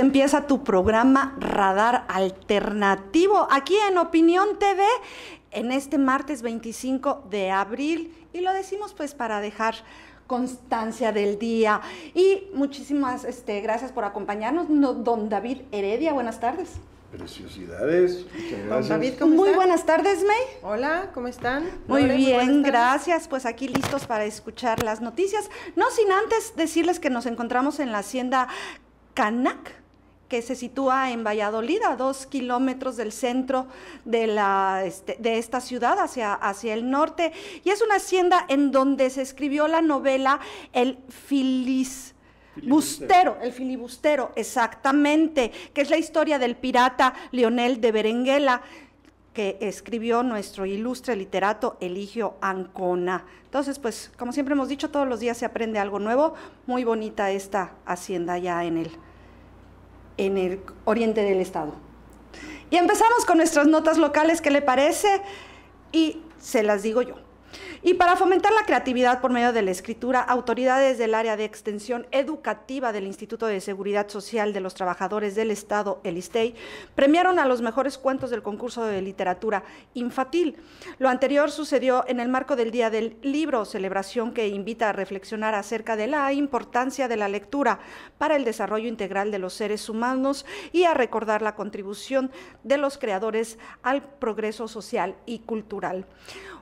empieza tu programa Radar Alternativo aquí en Opinión TV en este martes 25 de abril y lo decimos pues para dejar constancia del día y muchísimas este, gracias por acompañarnos don David Heredia, buenas tardes. Preciosidades. Muchas gracias. Muy buenas tardes, May. Hola, ¿cómo están? Muy bien, gracias. Pues aquí listos para escuchar las noticias. No sin antes decirles que nos encontramos en la hacienda Canac que se sitúa en Valladolid, a dos kilómetros del centro de, la, este, de esta ciudad, hacia, hacia, el norte, y es una hacienda en donde se escribió la novela El filibustero el filibustero, exactamente, que es la historia del pirata Lionel de Berenguela, que escribió nuestro ilustre literato Eligio Ancona. Entonces, pues, como siempre hemos dicho, todos los días se aprende algo nuevo. Muy bonita esta hacienda ya en el en el oriente del estado. Y empezamos con nuestras notas locales, ¿qué le parece? Y se las digo yo. Y para fomentar la creatividad por medio de la escritura, autoridades del área de extensión educativa del Instituto de Seguridad Social de los Trabajadores del Estado, el ISTEI, e premiaron a los mejores cuentos del concurso de literatura infantil. Lo anterior sucedió en el marco del Día del Libro, celebración que invita a reflexionar acerca de la importancia de la lectura para el desarrollo integral de los seres humanos y a recordar la contribución de los creadores al progreso social y cultural.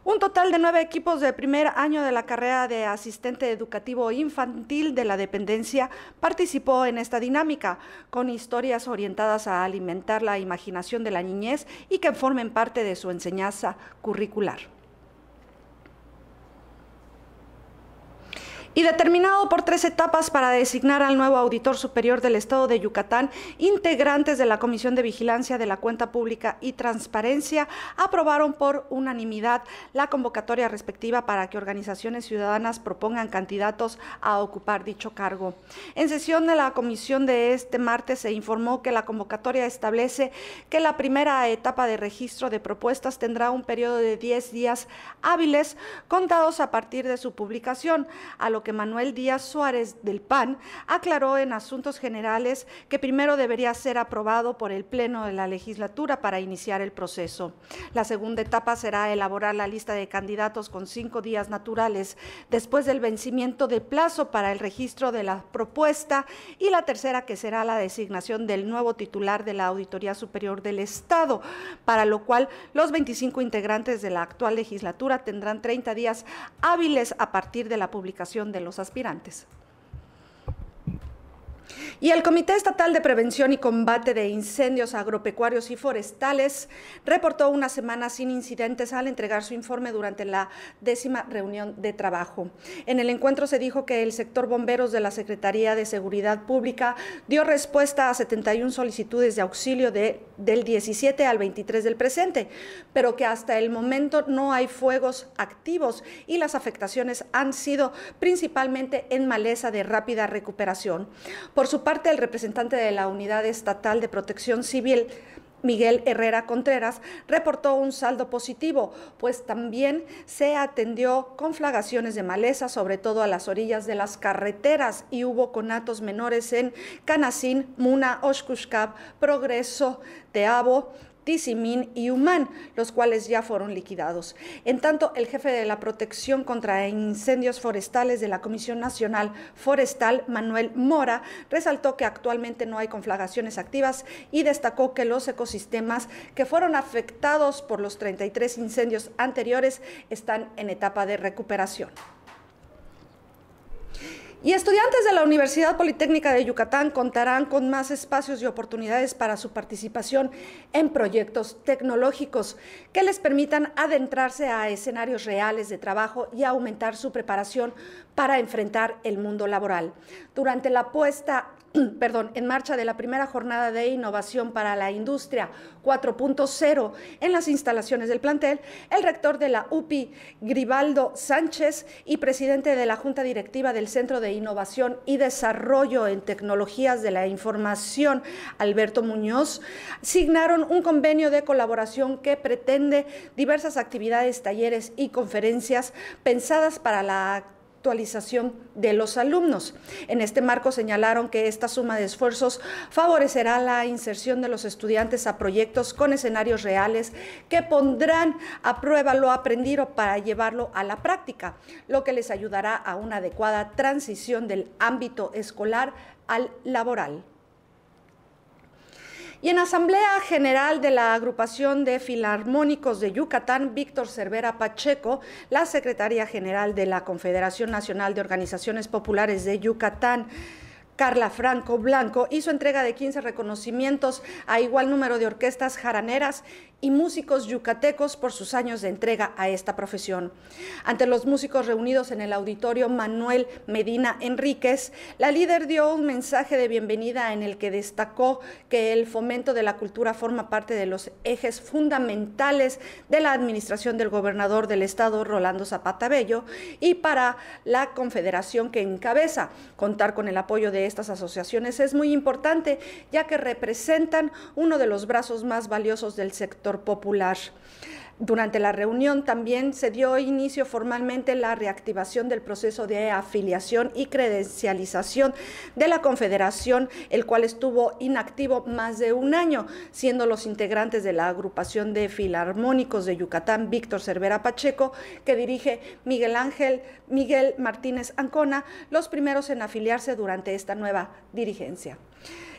Un total de nueve equipos de primer año de la carrera de asistente educativo infantil de la dependencia participó en esta dinámica, con historias orientadas a alimentar la imaginación de la niñez y que formen parte de su enseñanza curricular. y determinado por tres etapas para designar al nuevo auditor superior del Estado de Yucatán, integrantes de la Comisión de Vigilancia de la Cuenta Pública y Transparencia aprobaron por unanimidad la convocatoria respectiva para que organizaciones ciudadanas propongan candidatos a ocupar dicho cargo. En sesión de la comisión de este martes se informó que la convocatoria establece que la primera etapa de registro de propuestas tendrá un periodo de 10 días hábiles contados a partir de su publicación, a lo que Manuel Díaz Suárez del PAN aclaró en asuntos generales que primero debería ser aprobado por el Pleno de la legislatura para iniciar el proceso. La segunda etapa será elaborar la lista de candidatos con cinco días naturales después del vencimiento de plazo para el registro de la propuesta y la tercera que será la designación del nuevo titular de la Auditoría Superior del Estado, para lo cual los 25 integrantes de la actual legislatura tendrán 30 días hábiles a partir de la publicación de los aspirantes. Y el Comité Estatal de Prevención y Combate de Incendios Agropecuarios y Forestales reportó una semana sin incidentes al entregar su informe durante la décima reunión de trabajo. En el encuentro se dijo que el sector bomberos de la Secretaría de Seguridad Pública dio respuesta a 71 solicitudes de auxilio del 17 al 23 del presente, pero que hasta el momento no hay fuegos activos y las afectaciones han sido principalmente en maleza de rápida recuperación. Por su parte, el representante de la Unidad Estatal de Protección Civil, Miguel Herrera Contreras reportó un saldo positivo, pues también se atendió conflagraciones de maleza, sobre todo a las orillas de las carreteras, y hubo conatos menores en Canacín, Muna, Oshkushkab, Progreso, Teabo, Tizimín y Humán, los cuales ya fueron liquidados. En tanto, el jefe de la protección contra incendios forestales de la Comisión Nacional Forestal, Manuel Mora, resaltó que actualmente no hay conflagraciones activas y destacó que los ecosistemas que fueron afectados por los 33 incendios anteriores están en etapa de recuperación. Y estudiantes de la Universidad Politécnica de Yucatán contarán con más espacios y oportunidades para su participación en proyectos tecnológicos que les permitan adentrarse a escenarios reales de trabajo y aumentar su preparación para enfrentar el mundo laboral. Durante la puesta perdón, en marcha de la primera jornada de innovación para la industria 4.0 en las instalaciones del plantel, el rector de la UPI, Gribaldo Sánchez, y presidente de la Junta Directiva del Centro de Innovación y Desarrollo en Tecnologías de la Información, Alberto Muñoz, signaron un convenio de colaboración que pretende diversas actividades, talleres y conferencias pensadas para la actualización de los alumnos. En este marco señalaron que esta suma de esfuerzos favorecerá la inserción de los estudiantes a proyectos con escenarios reales que pondrán a prueba lo aprendido para llevarlo a la práctica, lo que les ayudará a una adecuada transición del ámbito escolar al laboral. Y en Asamblea General de la Agrupación de Filarmónicos de Yucatán, Víctor Cervera Pacheco, la secretaria general de la Confederación Nacional de Organizaciones Populares de Yucatán, Carla Franco Blanco hizo entrega de 15 reconocimientos a igual número de orquestas jaraneras y músicos yucatecos por sus años de entrega a esta profesión. Ante los músicos reunidos en el auditorio Manuel Medina Enríquez, la líder dio un mensaje de bienvenida en el que destacó que el fomento de la cultura forma parte de los ejes fundamentales de la administración del gobernador del estado, Rolando Zapata Bello, y para la confederación que encabeza. Contar con el apoyo de estas asociaciones es muy importante, ya que representan uno de los brazos más valiosos del sector popular. Durante la reunión también se dio inicio formalmente la reactivación del proceso de afiliación y credencialización de la Confederación, el cual estuvo inactivo más de un año, siendo los integrantes de la agrupación de filarmónicos de Yucatán, Víctor Cervera Pacheco, que dirige Miguel Ángel Miguel Martínez Ancona, los primeros en afiliarse durante esta nueva dirigencia.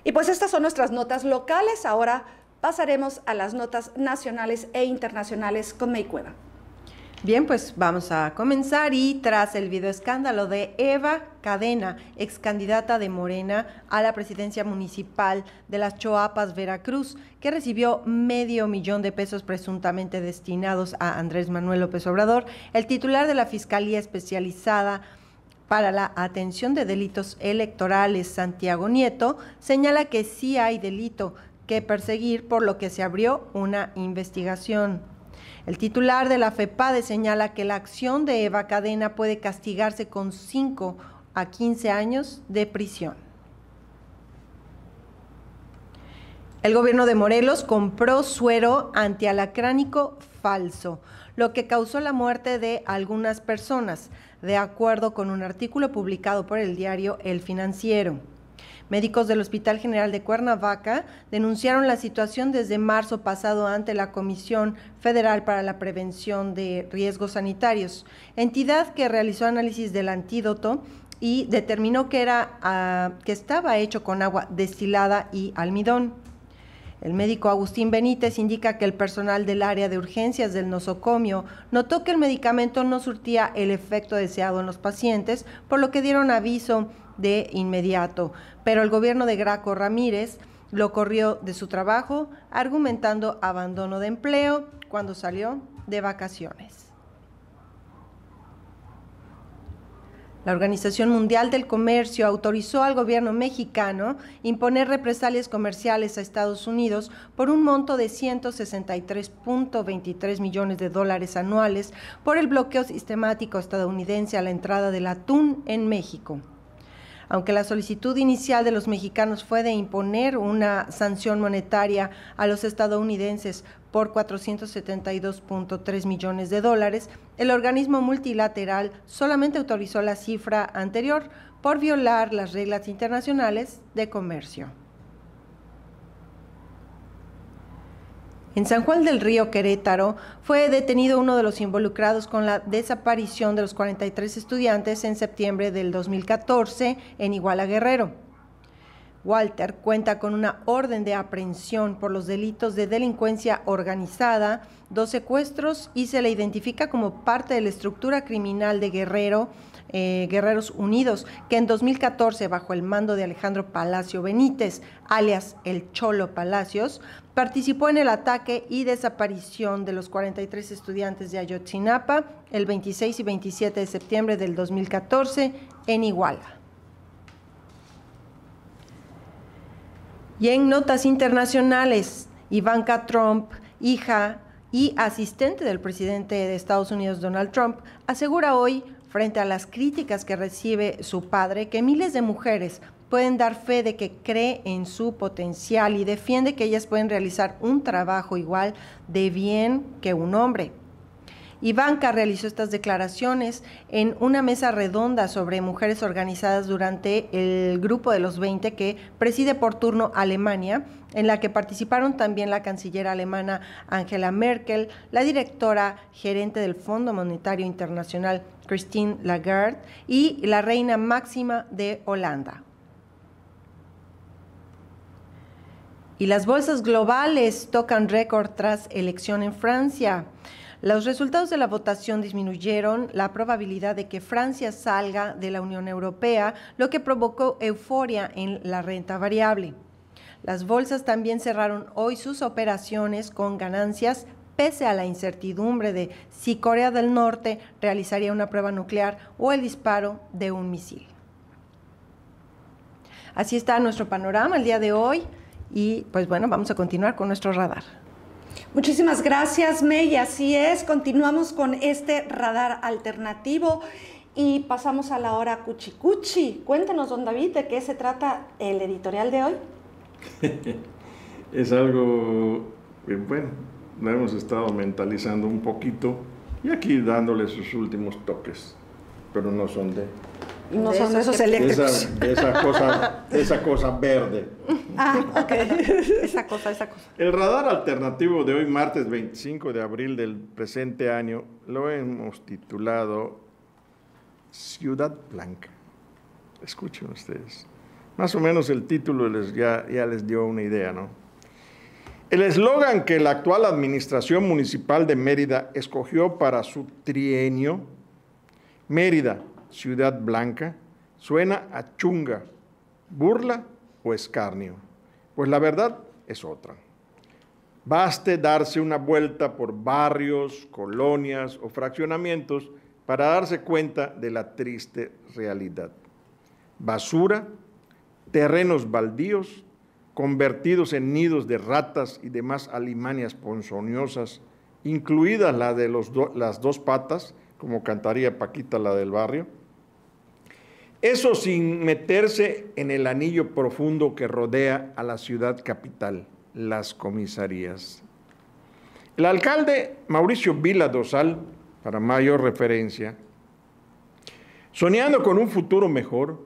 Y pues estas son nuestras notas locales. Ahora pasaremos a las notas nacionales e internacionales con May Cueva. Bien, pues vamos a comenzar y tras el video escándalo de Eva Cadena, ex candidata de Morena a la presidencia municipal de las Choapas, Veracruz, que recibió medio millón de pesos presuntamente destinados a Andrés Manuel López Obrador, el titular de la Fiscalía Especializada para la atención de delitos electorales, Santiago Nieto, señala que sí hay delito, que perseguir, por lo que se abrió una investigación. El titular de la FEPADE señala que la acción de Eva Cadena puede castigarse con 5 a 15 años de prisión. El gobierno de Morelos compró suero antialacránico falso, lo que causó la muerte de algunas personas, de acuerdo con un artículo publicado por el diario El Financiero. Médicos del Hospital General de Cuernavaca denunciaron la situación desde marzo pasado ante la Comisión Federal para la Prevención de Riesgos Sanitarios, entidad que realizó análisis del antídoto y determinó que, era, ah, que estaba hecho con agua destilada y almidón. El médico Agustín Benítez indica que el personal del área de urgencias del nosocomio notó que el medicamento no surtía el efecto deseado en los pacientes, por lo que dieron aviso de inmediato, pero el gobierno de Graco Ramírez lo corrió de su trabajo argumentando abandono de empleo cuando salió de vacaciones. La Organización Mundial del Comercio autorizó al gobierno mexicano imponer represalias comerciales a Estados Unidos por un monto de 163.23 millones de dólares anuales por el bloqueo sistemático estadounidense a la entrada del atún en México. Aunque la solicitud inicial de los mexicanos fue de imponer una sanción monetaria a los estadounidenses por 472.3 millones de dólares, el organismo multilateral solamente autorizó la cifra anterior por violar las reglas internacionales de comercio. En San Juan del Río, Querétaro, fue detenido uno de los involucrados con la desaparición de los 43 estudiantes en septiembre del 2014 en Iguala Guerrero. Walter cuenta con una orden de aprehensión por los delitos de delincuencia organizada, dos secuestros y se le identifica como parte de la estructura criminal de Guerrero eh, Guerreros Unidos, que en 2014, bajo el mando de Alejandro Palacio Benítez, alias el Cholo Palacios, participó en el ataque y desaparición de los 43 estudiantes de Ayotzinapa el 26 y 27 de septiembre del 2014 en Iguala. Y en notas internacionales, Ivanka Trump, hija y asistente del presidente de Estados Unidos Donald Trump, asegura hoy frente a las críticas que recibe su padre, que miles de mujeres pueden dar fe de que cree en su potencial y defiende que ellas pueden realizar un trabajo igual de bien que un hombre. Ivanka realizó estas declaraciones en una mesa redonda sobre mujeres organizadas durante el grupo de los 20 que preside por turno Alemania, en la que participaron también la canciller alemana Angela Merkel, la directora gerente del Fondo Monetario Internacional Christine Lagarde y la reina máxima de Holanda. Y las bolsas globales tocan récord tras elección en Francia. Los resultados de la votación disminuyeron la probabilidad de que Francia salga de la Unión Europea, lo que provocó euforia en la renta variable. Las bolsas también cerraron hoy sus operaciones con ganancias pese a la incertidumbre de si Corea del Norte realizaría una prueba nuclear o el disparo de un misil. Así está nuestro panorama el día de hoy y pues bueno, vamos a continuar con nuestro radar. Muchísimas gracias, May. Así es, continuamos con este radar alternativo y pasamos a la hora cuchicuchi. cuéntenos don David, de qué se trata el editorial de hoy. es algo, eh, bueno, lo hemos estado mentalizando un poquito y aquí dándole sus últimos toques, pero no son de no son esos, eléctricos. Esa, cosa, esa verde. Ah, ok. esa cosa, esa cosa. El radar alternativo de hoy, martes 25 de abril del presente año, lo hemos titulado Ciudad Blanca. Escuchen ustedes. Más o menos el título les, ya, ya les dio una idea, ¿no? El eslogan que la actual Administración Municipal de Mérida escogió para su trienio, Mérida, Ciudad Blanca suena a chunga, burla o escarnio, pues la verdad es otra. Baste darse una vuelta por barrios, colonias o fraccionamientos para darse cuenta de la triste realidad. Basura, terrenos baldíos, convertidos en nidos de ratas y demás alimañas ponzoñosas, incluida la de las dos patas, como cantaría Paquita la del barrio, eso sin meterse en el anillo profundo que rodea a la ciudad capital, las comisarías. El alcalde Mauricio Vila Dosal, para mayor referencia, soñando con un futuro mejor,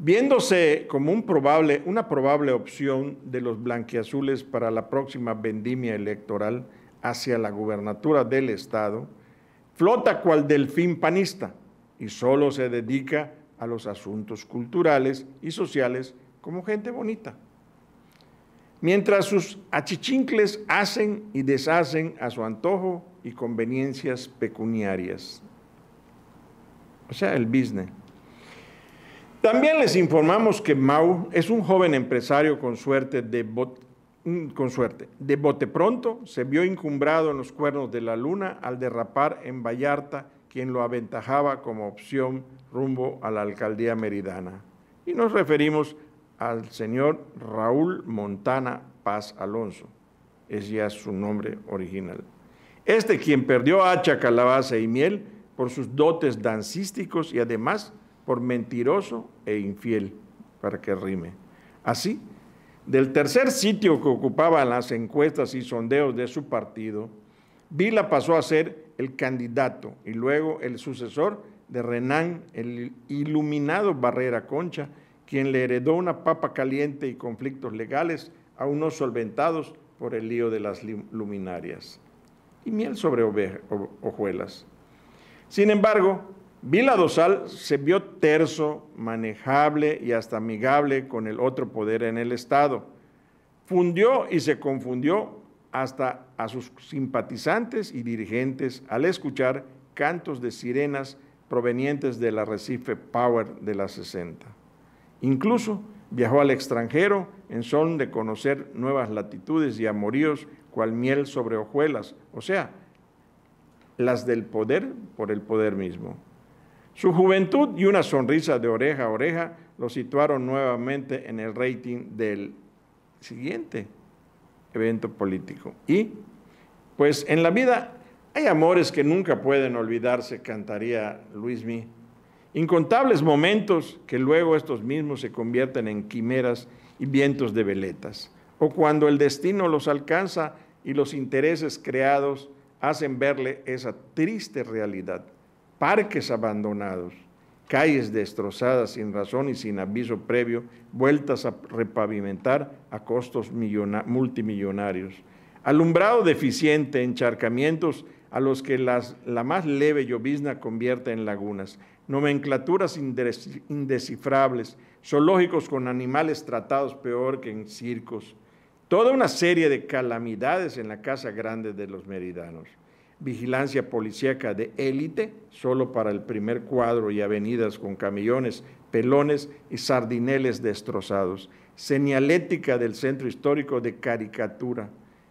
viéndose como un probable, una probable opción de los blanquiazules para la próxima vendimia electoral hacia la gubernatura del Estado, flota cual delfín panista y solo se dedica a los asuntos culturales y sociales como gente bonita. Mientras sus achichincles hacen y deshacen a su antojo y conveniencias pecuniarias. O sea, el business. También les informamos que Mau es un joven empresario con suerte de mm, con suerte. De bote pronto se vio encumbrado en los cuernos de la luna al derrapar en Vallarta quien lo aventajaba como opción rumbo a la alcaldía meridana. Y nos referimos al señor Raúl Montana Paz Alonso. Ese ya es su nombre original. Este quien perdió hacha, calabaza y miel por sus dotes dancísticos y además por mentiroso e infiel, para que rime. Así, del tercer sitio que ocupaban las encuestas y sondeos de su partido, Vila pasó a ser el candidato y luego el sucesor de Renán, el iluminado Barrera Concha, quien le heredó una papa caliente y conflictos legales aún no solventados por el lío de las luminarias. Y miel sobre hojuelas. Sin embargo, Vila Dosal se vio terso, manejable y hasta amigable con el otro poder en el Estado. Fundió y se confundió hasta a sus simpatizantes y dirigentes al escuchar cantos de sirenas provenientes del arrecife Power de la 60. Incluso viajó al extranjero en son de conocer nuevas latitudes y amoríos cual miel sobre hojuelas, o sea, las del poder por el poder mismo. Su juventud y una sonrisa de oreja a oreja lo situaron nuevamente en el rating del siguiente evento político. Y pues en la vida hay amores que nunca pueden olvidarse, cantaría Luis Mí, Incontables momentos que luego estos mismos se convierten en quimeras y vientos de veletas. O cuando el destino los alcanza y los intereses creados hacen verle esa triste realidad. Parques abandonados, calles destrozadas sin razón y sin aviso previo, vueltas a repavimentar a costos multimillonarios. Alumbrado deficiente, encharcamientos a los que la más leve llovizna convierte en lagunas, nomenclaturas indescifrables, zoológicos con animales tratados peor que en circos, toda una serie de calamidades en la Casa Grande de los Meridanos vigilancia policíaca de élite, solo para el primer cuadro y avenidas con camiones, pelones y sardineles destrozados, señalética del centro histórico de caricatura,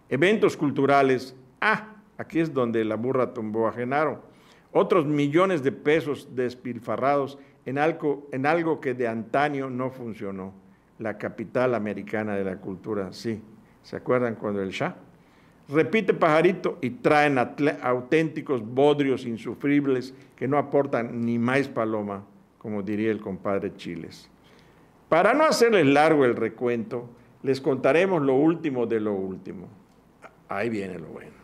eventos culturales, ah, aquí es donde la burra tumbó a Genaro, otros millones de pesos despilfarrados en algo, en algo que de antaño no funcionó, la capital americana de la cultura, sí, ¿se acuerdan cuando el Shah? Repite pajarito y traen auténticos bodrios insufribles que no aportan ni más paloma, como diría el compadre Chiles. Para no hacerles largo el recuento, les contaremos lo último de lo último. Ahí viene lo bueno.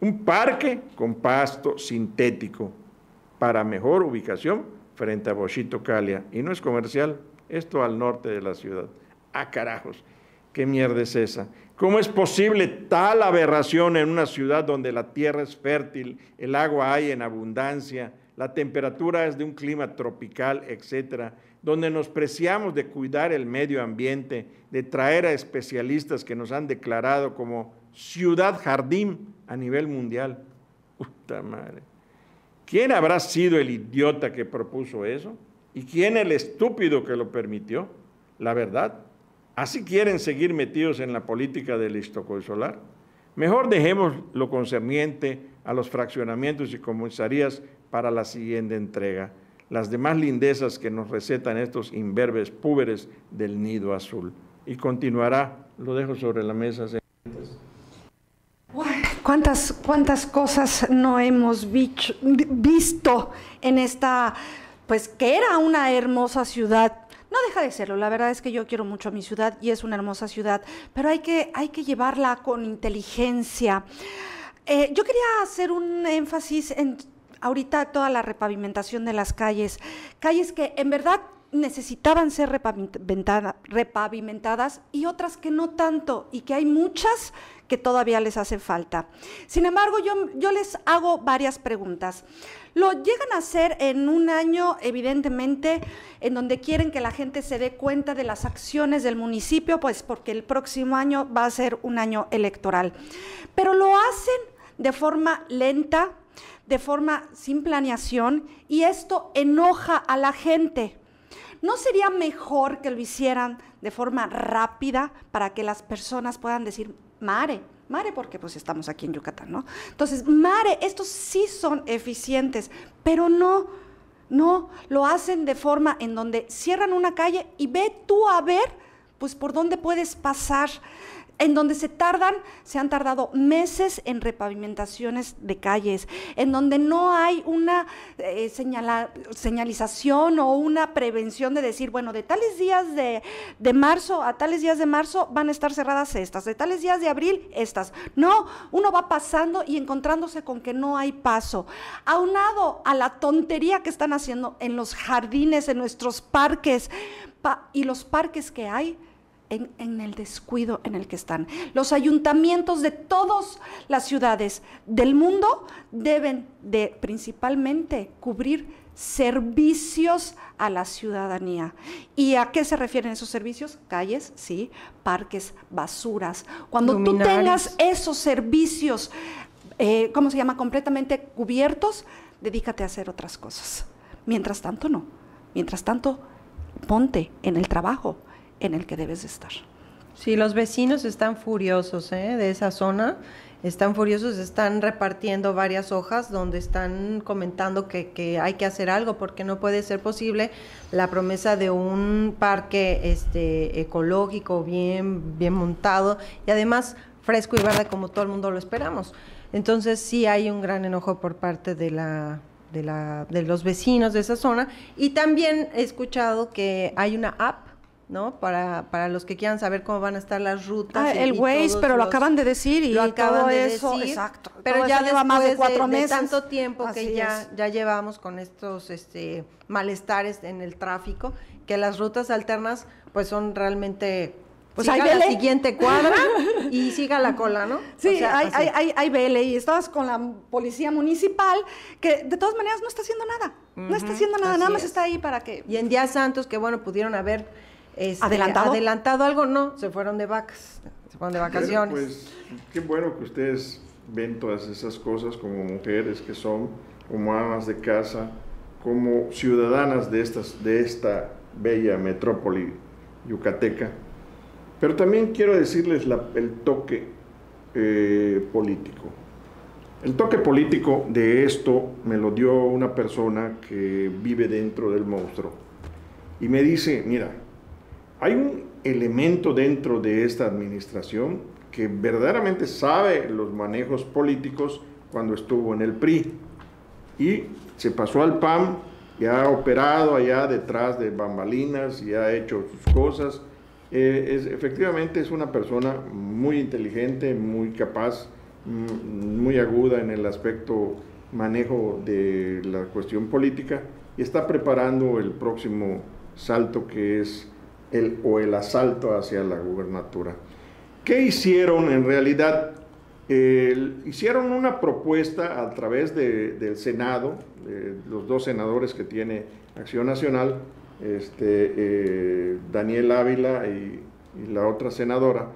Un parque con pasto sintético para mejor ubicación frente a Bochito Calia. Y no es comercial, esto al norte de la ciudad. Ah, carajos, qué mierda es esa. ¿Cómo es posible tal aberración en una ciudad donde la tierra es fértil, el agua hay en abundancia, la temperatura es de un clima tropical, etcétera, donde nos preciamos de cuidar el medio ambiente, de traer a especialistas que nos han declarado como ciudad jardín a nivel mundial? Puta madre. ¿Quién habrá sido el idiota que propuso eso? ¿Y quién el estúpido que lo permitió? La verdad, ¿Así quieren seguir metidos en la política del Solar? Mejor dejemos lo concerniente a los fraccionamientos y comisarías para la siguiente entrega. Las demás lindezas que nos recetan estos imberbes púberes del nido azul. Y continuará, lo dejo sobre la mesa. ¿Cuántas, cuántas cosas no hemos visto en esta, pues que era una hermosa ciudad no deja de serlo, la verdad es que yo quiero mucho a mi ciudad y es una hermosa ciudad, pero hay que, hay que llevarla con inteligencia. Eh, yo quería hacer un énfasis en ahorita toda la repavimentación de las calles, calles que en verdad necesitaban ser repavimentadas y otras que no tanto y que hay muchas que todavía les hace falta. Sin embargo, yo, yo les hago varias preguntas. Lo llegan a hacer en un año, evidentemente, en donde quieren que la gente se dé cuenta de las acciones del municipio, pues porque el próximo año va a ser un año electoral. Pero lo hacen de forma lenta, de forma sin planeación, y esto enoja a la gente. ¿No sería mejor que lo hicieran de forma rápida para que las personas puedan decir, Mare, Mare porque pues estamos aquí en Yucatán, ¿no? Entonces, Mare, estos sí son eficientes, pero no, no, lo hacen de forma en donde cierran una calle y ve tú a ver pues por dónde puedes pasar. En donde se tardan, se han tardado meses en repavimentaciones de calles, en donde no hay una eh, señalización o una prevención de decir, bueno, de tales días de, marzo a tales días de marzo van a estar cerradas estas, de tales días de abril estas. No, uno va pasando y encontrándose con que no hay paso. Aunado a la tontería que están haciendo en los jardines, en nuestros parques, y los parques que hay, en, el descuido en el que están. Los ayuntamientos de todas las ciudades del mundo deben de principalmente cubrir servicios a la ciudadanía. ¿Y a qué se refieren esos servicios? Calles, sí, parques, basuras. Cuando tú tengas esos servicios, eh, ¿cómo se llama?, completamente cubiertos, dedícate a hacer otras cosas. Mientras tanto, no. Mientras tanto, ponte en el trabajo, en el que debes estar. Sí, los vecinos están furiosos ¿eh? de esa zona, están furiosos, están repartiendo varias hojas donde están comentando que, hay que hacer algo porque no puede ser posible la promesa de un parque este, ecológico bien, bien montado y además fresco y verde como todo el mundo lo esperamos. Entonces sí hay un gran enojo por parte de de, de, los vecinos de esa zona. Y también he escuchado que hay una app ¿no? Para, para los que quieran saber cómo van a estar las rutas. Ah, el Waze, pero lo acaban de decir y lo acaban de decir, exacto. Pero ya lleva más de cuatro meses. tanto tiempo que ya, ya llevamos con estos este, malestares en el tráfico, que las rutas alternas pues son realmente pues hay la siguiente cuadra y siga la cola, ¿no? Sí, hay, hay, hay, hay, y estabas con la policía municipal que de todas maneras no está haciendo nada, no está haciendo nada, nada más está ahí para que... Y en Día Santos, que bueno, pudieron haber este, ¿Adelantado? ¿Adelantado algo? No, se fueron de vacas, de vacaciones. pues qué bueno que ustedes ven todas esas cosas como mujeres que son, como amas de casa, como ciudadanas de, estas, de esta bella metrópoli yucateca. Pero también quiero decirles la, el toque eh, político. El toque político de esto me lo dio una persona que vive dentro del monstruo. Y me dice, mira, hay un elemento dentro de esta administración que verdaderamente sabe los manejos políticos cuando estuvo en el PRI y se pasó al PAN y ha operado allá detrás de bambalinas y ha hecho sus cosas. Eh, es, efectivamente es una persona muy inteligente, muy capaz, mm, muy aguda en el aspecto manejo de la cuestión política y está preparando el próximo salto que es el, o el asalto hacia la gubernatura. ¿Qué hicieron en realidad? Eh, hicieron una propuesta a través del Senado, los dos senadores que tiene Acción Nacional, este, eh, Daniel Ávila y, la otra senadora,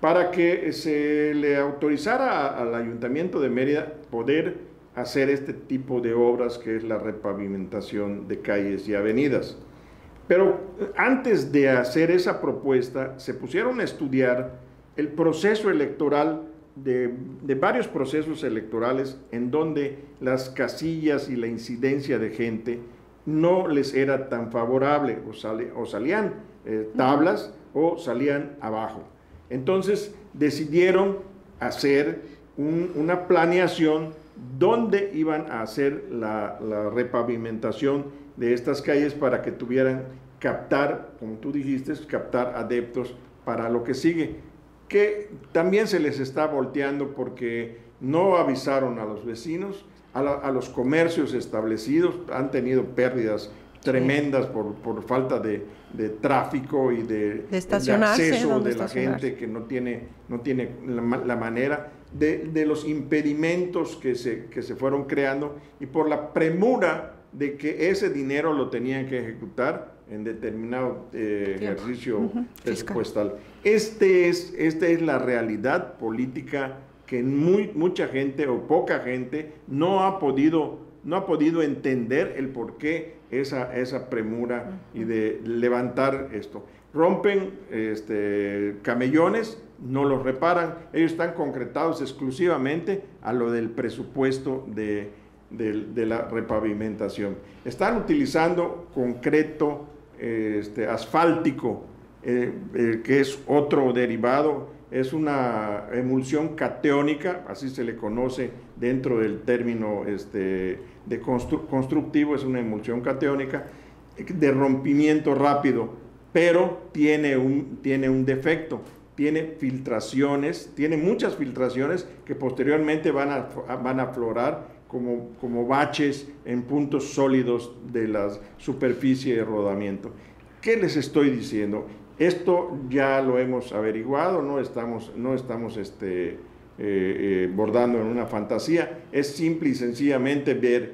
para que se le autorizara al Ayuntamiento de Mérida poder hacer este tipo de obras que es la repavimentación de calles y avenidas. Pero eh, antes de hacer esa propuesta, se pusieron a estudiar el proceso electoral de, varios procesos electorales en donde las casillas y la incidencia de gente no les era tan favorable o, salían eh, tablas o salían abajo. Entonces decidieron hacer una planeación donde iban a hacer la, la repavimentación de estas calles para que tuvieran captar, como tú dijiste, captar adeptos para lo que sigue, que también se les está volteando porque no avisaron a los vecinos, a, los comercios establecidos, han tenido pérdidas tremendas por, falta de, tráfico y de, de, de acceso de la gente que no tiene, no tiene la, manera, de, los impedimentos que se, que se fueron creando y por la premura de que ese dinero lo tenían que ejecutar en determinado eh, ejercicio presupuestal. Este es, esta es la realidad política que muy, mucha gente o poca gente no ha podido, no ha podido entender el por qué esa, esa premura y de levantar esto. Rompen este, camellones, no los reparan, ellos están concretados exclusivamente a lo del presupuesto de de, la repavimentación. Están utilizando concreto eh, este, asfáltico, eh, eh, que es otro derivado, es una emulsión cateónica, así se le conoce dentro del término este, de constructivo, es una emulsión cateónica de rompimiento rápido, pero tiene un, tiene un defecto, tiene filtraciones, tiene muchas filtraciones que posteriormente van a, van a aflorar como, baches en puntos sólidos de la superficie de rodamiento. ¿Qué les estoy diciendo? Esto ya lo hemos averiguado, no estamos, no estamos este, eh, eh, bordando en una fantasía, es simple y sencillamente ver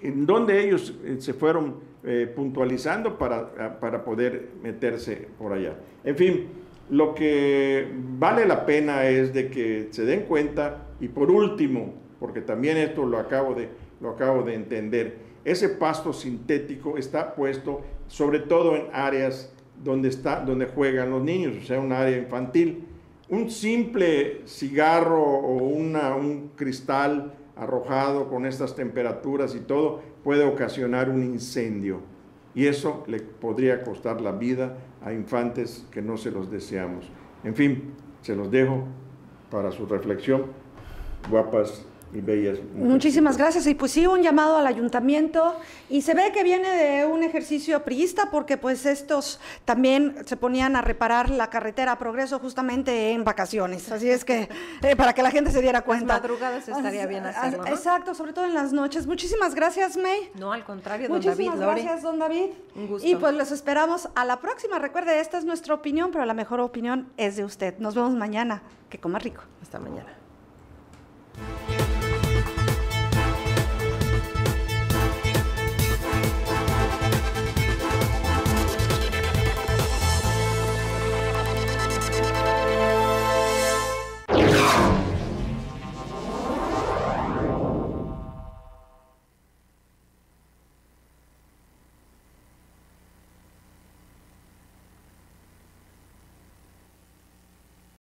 en dónde ellos eh, se fueron puntualizando para, para poder meterse por allá. En fin, lo que vale la pena es de que se den cuenta y por último, porque también esto lo acabo de, lo acabo de entender. Ese pasto sintético está puesto sobre todo en áreas donde, está, donde juegan los niños, o sea, un área infantil. Un simple cigarro o una, un cristal arrojado con estas temperaturas y todo puede ocasionar un incendio. Y eso le podría costar la vida a infantes que no se los deseamos. En fin, se los dejo para su reflexión. Guapas bellas Muchísimas gracias. Y pues sí, un llamado al ayuntamiento. Y se ve que viene de un ejercicio priista, porque pues estos también se ponían a reparar la carretera Progreso justamente en vacaciones. Así es que, eh, para que la gente se diera cuenta. Las madrugadas estaría bien hacerlo, Exacto, sobre todo en las noches. Muchísimas gracias, May. No, al contrario, don David. Muchísimas gracias, don David. Un gusto. Y pues los esperamos a la próxima. Recuerde, esta es nuestra opinión, pero la mejor opinión es de usted. Nos vemos mañana. Que coma rico. Hasta mañana.